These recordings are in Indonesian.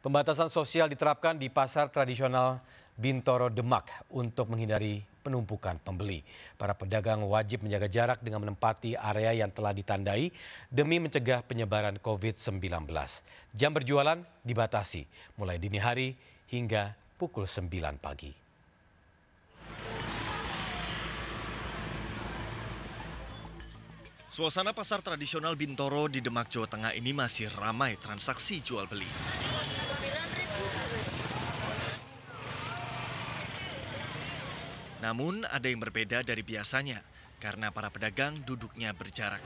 Pembatasan sosial diterapkan di pasar tradisional Bintoro Demak untuk menghindari penumpukan pembeli. Para pedagang wajib menjaga jarak dengan menempati area yang telah ditandai demi mencegah penyebaran COVID-19. Jam berjualan dibatasi mulai dini hari hingga pukul 9 pagi. Suasana pasar tradisional Bintoro di Demak, Jawa Tengah ini masih ramai transaksi jual beli. Namun ada yang berbeda dari biasanya karena para pedagang duduknya berjarak.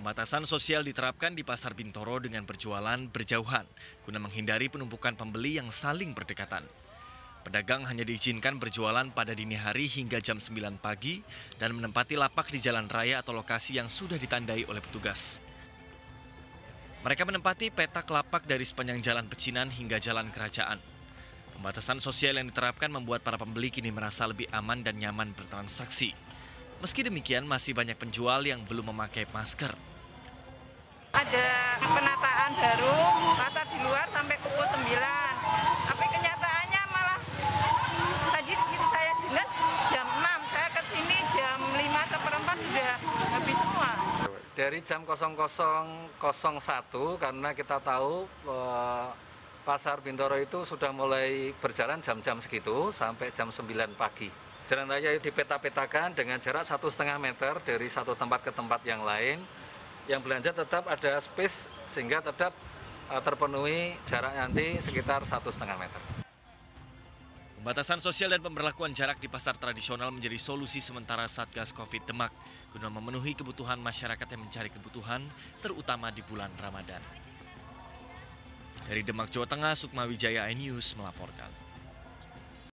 Pembatasan sosial diterapkan di Pasar Bintoro dengan berjualan berjauhan guna menghindari penumpukan pembeli yang saling berdekatan. Pedagang hanya diizinkan berjualan pada dini hari hingga jam 9 pagi dan menempati lapak di jalan raya atau lokasi yang sudah ditandai oleh petugas. Mereka menempati petak lapak dari sepanjang jalan Pecinan hingga jalan Kerajaan. Pembatasan sosial yang diterapkan membuat para pembeli kini merasa lebih aman dan nyaman bertransaksi. Meski demikian, masih banyak penjual yang belum memakai masker. Ada penataan baru, pasar di luar sampai pukul 9 dari jam 00.01 karena kita tahu eh, Pasar Bintoro itu sudah mulai berjalan jam-jam segitu sampai jam 9 pagi. Jalan raya dipeta-petakan dengan jarak satu setengah meter dari satu tempat ke tempat yang lain. Yang belanja tetap ada space sehingga tetap eh, terpenuhi jarak nanti sekitar satu setengah meter. Pembatasan sosial dan pemberlakuan jarak di pasar tradisional menjadi solusi sementara Satgas Covid Demak guna memenuhi kebutuhan masyarakat yang mencari kebutuhan terutama di bulan Ramadan. Dari Demak, Jawa Tengah, Sukma Wijaya News melaporkan.